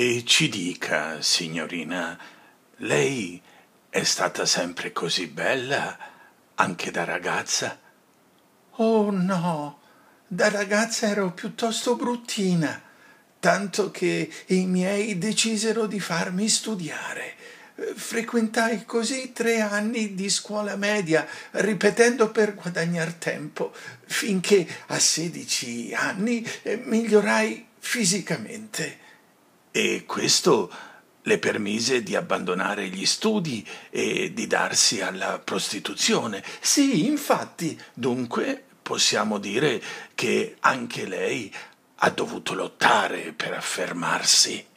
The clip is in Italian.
E ci dica, signorina, lei è stata sempre così bella anche da ragazza? Oh no, da ragazza ero piuttosto bruttina, tanto che i miei decisero di farmi studiare. Frequentai così tre anni di scuola media, ripetendo per guadagnar tempo, finché a sedici anni migliorai fisicamente e questo le permise di abbandonare gli studi e di darsi alla prostituzione. Sì, infatti, dunque possiamo dire che anche lei ha dovuto lottare per affermarsi.